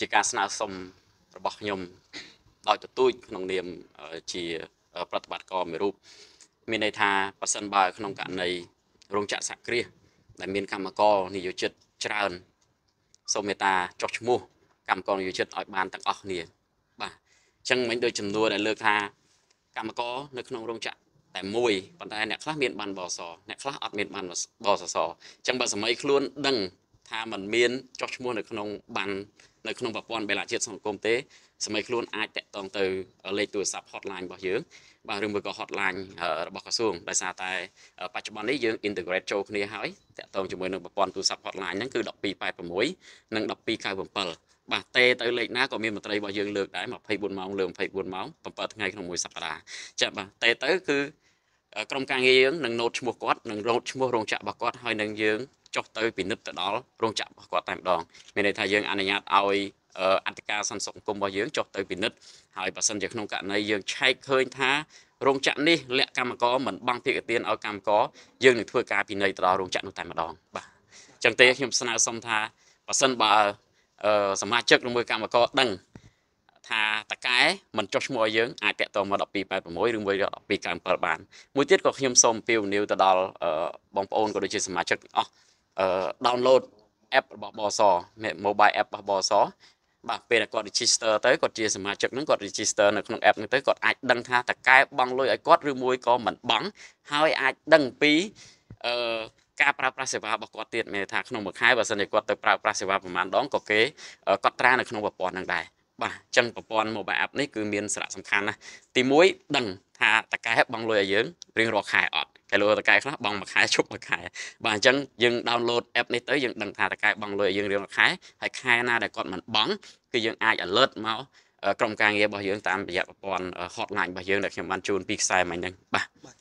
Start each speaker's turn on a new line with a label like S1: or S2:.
S1: ជាការស្នើសុំរបស់ខ្ញុំដោយទទូចក្នុងនាមជាប្រតិបត្តិការមួយរូបមានន័យថាប៉ះសិនបើក្នុងករណីរោងចក្រសក្តិដែលមានកម្មករនិយោជិតច្រើនសូមមេត្តាចុះឈ្មោះកម្មករនិយោជិតឲ្យបានទាំងអស់គ្នាបាទអញ្ចឹងមិញដូចចំនួនដែលលើកថាកម្មករនៅក្នុងរោងចក្រតែមួយប៉ុន្តែ អ្នកខ្លះមានបានបសអ្នកខ្លះអត់មានបានបសសអញ្ចឹងបើសម័យខ្លួនដឹងថាมันមានចោះឈ្មោះនៅក្នុងបាននៅក្នុងប្រព័ន្ធបេឡាជាតិសង្គមទេសម័យខ្លួនអាចតាក់ទងទៅលេខទូរស័ព្ទ hotline របស់យើង បាទឬមួយក៏ hotline របស់ក្រសួងដោយសារតែបច្ចុប្បន្ននេះយើង integrate ចូលគ្នាហើយតាក់ទងជាមួយនឹងប្រព័ន្ធទូរស័ព្ទ hotline ហ្នឹងគឺ1286និង1297បាទតេទៅលេខណាក៏មានមន្ត្រីរបស់យើងលើកដែរ24ម៉ោងលើ24ម៉ោង7ថ្ងៃក្នុងមួយសប្តាហ៍ចាបាទតេទៅគឺក្រុមការងារយើងនឹងណូតឈ្មោះគាត់នឹងណូតឈ្មោះរោងចក្ររបស់គាត់ហើយនឹងយើងចុះទៅពិនិត្យទៅដល់រោងចក្ររបស់គាត់តែម្ដងមានន័យថាយើងអនុញ្ញាតឲ្យអន្តការសន្តិសុខសង្គមរបស់យើងចុះទៅពិនិត្យហើយបើសិនជាក្នុងករណីយើងឆែកឃើញថារោងចក្រនេះលក្ខកម្មករមិនបង់ភាគទានឲ្យកម្មករយើងនឹងធ្វើការពិន័យទៅដល់រោងចក្រនោះតែម្ដងបាទអញ្ចឹងទេខ្ញុំស្នើសុំថាបើសិនបើសមាជិកឬមួយកម្មករដឹងថាតកែមិនចុះឈ្មោះឲ្យយើងអាចតាក់ទងមក1286ឬមួយ1297បានមួយទៀតក៏ខ្ញុំសូមអំពាវនាវទៅដល់បងប្អូនក៏ដូចជាសមាជិកទាំងអស់អឺ download app របស់បសនេះ mobile app របស់បសបាទពេលគាត់ register ទៅគាត់ជាសមាជិកហ្នឹងគាត់ register នៅក្នុង app ហ្នឹងទៅគាត់អាចដឹងថាតកែបង់លុយឲ្យគាត់ឬមួយក៏មិនបង់ហើយអាចដឹងពីអឺការប្រើប្រាស់សេវារបស់គាត់ទៀតមានថាក្នុងមួយខែបើសិនជាគាត់ទៅប្រើប្រាស់សេវាប្រមាណដងក៏គេកត់ត្រានៅក្នុងប្រព័ន្ធហ្នឹងដែរបាទអញ្ចឹងប្រព័ន្ធ mobile app នេះគឺមានសារៈសំខាន់ណាស់ទី1ដឹងថាតកែបង់លុយឲ្យយើងរៀងរាល់ខែអត់តែលោកតកែខ្លះបង់មួយខែជប់មួយខែបាទអញ្ចឹងយើង download app នេះទៅយើងដឹងថាតកែបង់លុយឲ្យយើងរៀងមួយខែហើយខែណាដែលគាត់មិនបង់គឺយើងអាច alert មកក្រុមការងាររបស់យើងតាមរយៈប្រព័ន្ធ hotline របស់យើងដែលខ្ញុំបានជូនពីខ្សែមិញហ្នឹងបាទ